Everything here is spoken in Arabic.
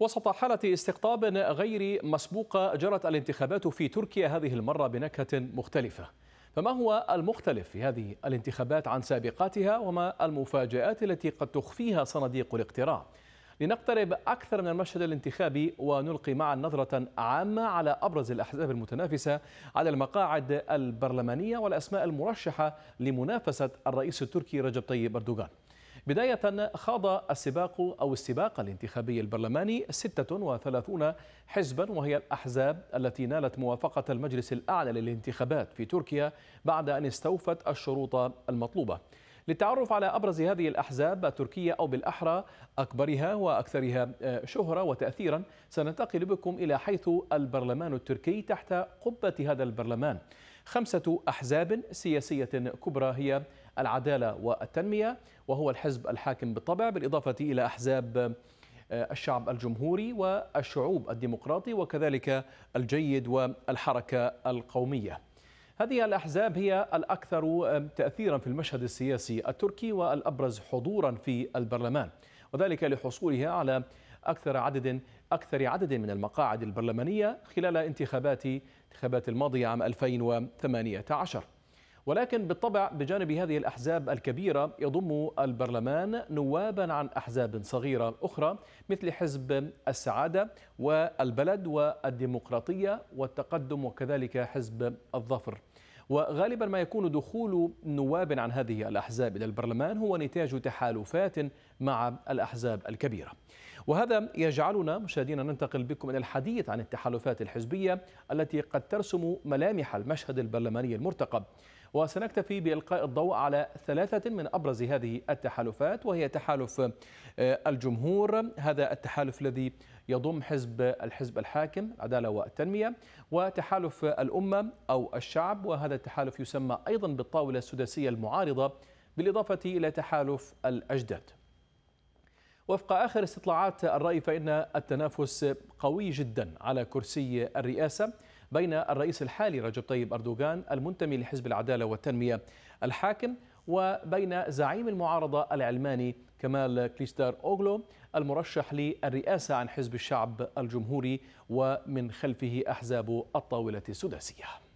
وسط حالة استقطاب غير مسبوقة جرت الانتخابات في تركيا هذه المرة بنكهة مختلفة فما هو المختلف في هذه الانتخابات عن سابقاتها وما المفاجآت التي قد تخفيها صناديق الاقتراع لنقترب أكثر من المشهد الانتخابي ونلقي معا نظرة عامة على أبرز الأحزاب المتنافسة على المقاعد البرلمانية والأسماء المرشحة لمنافسة الرئيس التركي رجب طيب أردوغان بداية خاض السباق أو السباق الانتخابي البرلماني 36 حزبا وهي الأحزاب التي نالت موافقة المجلس الأعلى للانتخابات في تركيا بعد أن استوفت الشروط المطلوبة للتعرف على أبرز هذه الأحزاب التركية أو بالأحرى أكبرها وأكثرها آه، شهرة وتأثيرا سننتقل بكم إلى حيث البرلمان التركي تحت قبة هذا البرلمان خمسة أحزاب سياسية كبرى هي العدالة والتنمية وهو الحزب الحاكم بالطبع بالإضافة إلى أحزاب آه، الشعب الجمهوري والشعوب الديمقراطي وكذلك الجيد والحركة القومية هذه الأحزاب هي الأكثر تأثيرا في المشهد السياسي التركي والأبرز حضورا في البرلمان وذلك لحصولها على أكثر عدد أكثر عدد من المقاعد البرلمانية خلال انتخابات انتخابات الماضية عام 2018 ولكن بالطبع بجانب هذه الأحزاب الكبيرة يضم البرلمان نوابا عن أحزاب صغيرة أخرى مثل حزب السعادة والبلد والديمقراطية والتقدم وكذلك حزب الظفر وغالبا ما يكون دخول نواب عن هذه الأحزاب إلى البرلمان هو نتاج تحالفات مع الأحزاب الكبيرة وهذا يجعلنا مشاهدينا ننتقل بكم إلى الحديث عن التحالفات الحزبية التي قد ترسم ملامح المشهد البرلماني المرتقب وسنكتفي بإلقاء الضوء على ثلاثة من أبرز هذه التحالفات وهي تحالف آه، الجمهور هذا التحالف الذي يضم حزب الحزب الحاكم العدالة والتنمية وتحالف الأمة أو الشعب وهذا التحالف يسمى أيضا بالطاولة السداسية المعارضة بالإضافة إلى تحالف الأجداد وفق آخر استطلاعات الرأي فإن التنافس قوي جدا على كرسي الرئاسة بين الرئيس الحالي رجب طيب أردوغان المنتمي لحزب العدالة والتنمية الحاكم وبين زعيم المعارضة العلماني كمال كليستار أوغلو المرشح للرئاسة عن حزب الشعب الجمهوري ومن خلفه أحزاب الطاولة السداسية